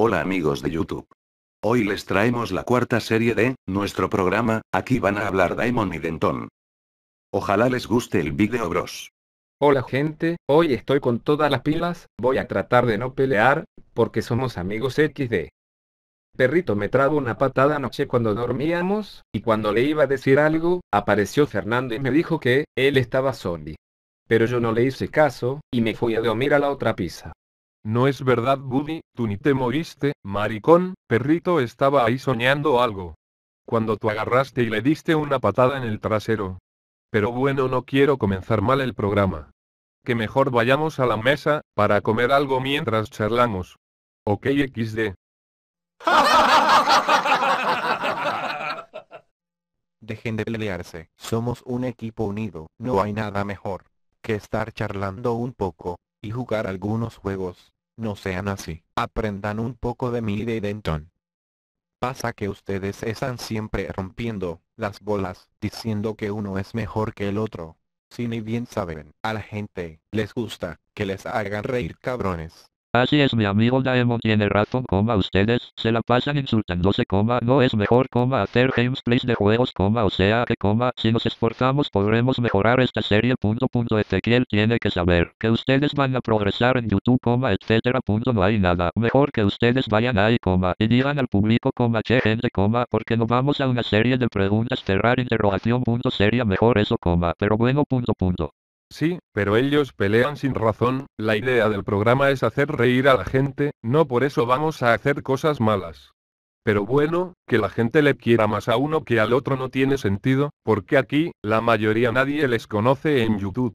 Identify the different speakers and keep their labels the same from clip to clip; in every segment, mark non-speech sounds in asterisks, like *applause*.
Speaker 1: Hola amigos de YouTube. Hoy les traemos la cuarta serie de nuestro programa, aquí
Speaker 2: van a hablar Daimon y Denton. Ojalá les guste el video bros. Hola gente, hoy estoy con todas las pilas, voy a tratar de no pelear, porque somos amigos XD. Perrito me traba una patada anoche cuando dormíamos, y cuando le iba a decir algo, apareció Fernando y me dijo que, él estaba soli. Pero yo no le hice caso, y me fui a dormir a la otra pizza. No es verdad, Buddy, tú ni te moriste, maricón, perrito estaba ahí soñando algo. Cuando tú agarraste y le diste una patada en el trasero. Pero bueno, no quiero comenzar mal el programa. Que mejor vayamos a la mesa, para comer algo mientras charlamos. Ok,
Speaker 3: XD.
Speaker 1: *laughs*
Speaker 3: Dejen de pelearse, somos un equipo unido, no hay nada mejor que estar charlando un poco jugar algunos juegos. No sean así. Aprendan un poco de mi y de Denton. Pasa que ustedes están siempre rompiendo las bolas, diciendo que uno es mejor que el otro. Si ni bien saben, a la gente les gusta que les hagan reír cabrones.
Speaker 4: Así es mi amigo Daemon tiene razón, coma ustedes, se la pasan insultándose, coma, no es mejor, coma, hacer gameplays de juegos, coma, o sea que, coma, si nos esforzamos podremos mejorar esta serie, punto, punto, Ezequiel tiene que saber que ustedes van a progresar en YouTube, coma, etcétera, punto, no hay nada, mejor que ustedes vayan ahí, coma, y digan al público, coma, che, gente, coma, porque nos vamos a una serie de preguntas, cerrar interrogación, punto, sería mejor eso, coma, pero bueno, punto, punto.
Speaker 2: Sí, pero ellos pelean sin razón, la idea del programa es hacer reír a la gente, no por eso vamos a hacer cosas malas. Pero bueno, que la gente le quiera más a uno que al otro no tiene sentido, porque aquí, la mayoría nadie les conoce en YouTube.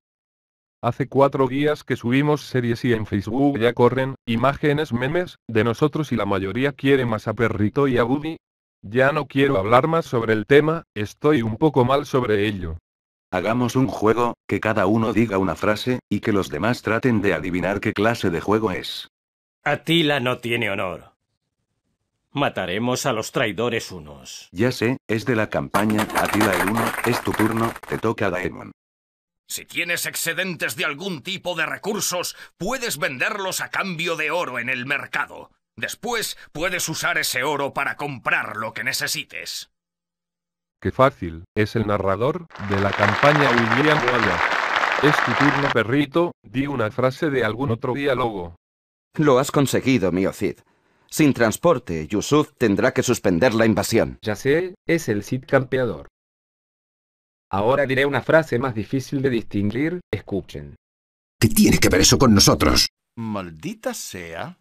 Speaker 2: Hace cuatro días que subimos series y en Facebook ya corren, imágenes memes, de nosotros y la mayoría quiere más a Perrito y a Buddy. Ya no quiero hablar más sobre el tema, estoy un poco mal sobre ello. Hagamos un juego, que cada uno diga una frase,
Speaker 1: y que los demás traten de adivinar qué clase de juego es. Atila no tiene honor. Mataremos a los traidores unos. Ya sé, es de la campaña, Atila el uno, es tu turno, te toca Daemon. Si tienes excedentes de algún tipo de recursos, puedes venderlos a cambio de oro en el mercado. Después puedes usar ese oro para comprar lo que necesites.
Speaker 2: Qué fácil, es el narrador, de la campaña William Wallace. Es tu turno, perrito, di una frase de algún otro diálogo. Lo has conseguido, mío Cid.
Speaker 1: Sin transporte, Yusuf tendrá que suspender la invasión. Ya sé, es el Cid campeador.
Speaker 2: Ahora diré una frase más difícil de distinguir, escuchen.
Speaker 1: ¿Qué tiene que ver eso con nosotros?
Speaker 2: Maldita sea.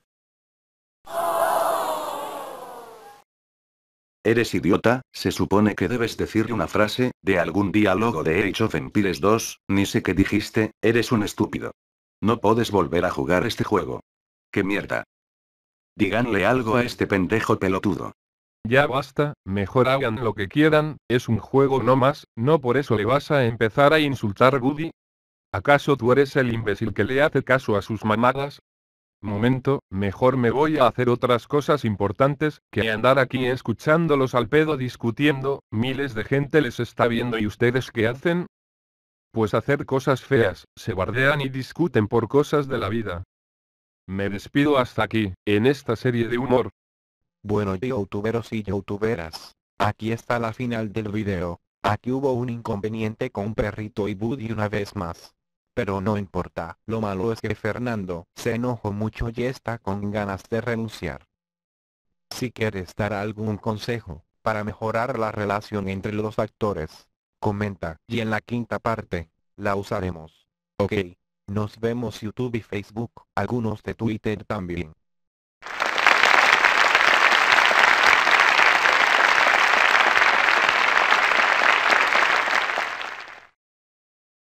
Speaker 1: Eres idiota, se supone que debes decirle una frase, de algún diálogo de Age of Empires 2, ni sé qué dijiste, eres un estúpido. No puedes volver a jugar este juego. ¡Qué mierda! Díganle algo a este pendejo pelotudo.
Speaker 2: Ya basta, mejor hagan lo que quieran, es un juego no más, no por eso le vas a empezar a insultar Goody. ¿Acaso tú eres el imbécil que le hace caso a sus mamadas? Momento, mejor me voy a hacer otras cosas importantes, que andar aquí escuchándolos al pedo discutiendo, miles de gente les está viendo y ustedes qué hacen? Pues hacer cosas feas, se bardean y discuten por cosas de la vida. Me despido hasta aquí, en esta serie de
Speaker 3: humor. Bueno youtuberos y youtuberas, aquí está la final del video, aquí hubo un inconveniente con perrito y Buddy una vez más. Pero no importa, lo malo es que Fernando se enojó mucho y está con ganas de renunciar. Si quieres dar algún consejo, para mejorar la relación entre los actores, comenta, y en la quinta parte, la usaremos. Ok, nos vemos YouTube y Facebook, algunos de Twitter también.